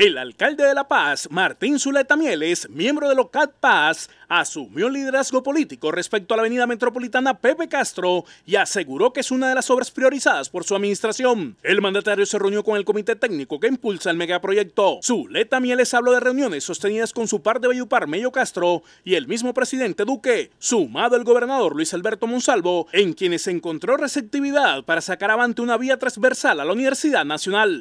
El alcalde de La Paz, Martín Zuleta Mieles, miembro de Locat Paz, asumió el liderazgo político respecto a la avenida metropolitana Pepe Castro y aseguró que es una de las obras priorizadas por su administración. El mandatario se reunió con el comité técnico que impulsa el megaproyecto. Zuleta Mieles habló de reuniones sostenidas con su par de Bayupar Mello Castro y el mismo presidente Duque, sumado el gobernador Luis Alberto Monsalvo, en quienes encontró receptividad para sacar avante una vía transversal a la Universidad Nacional.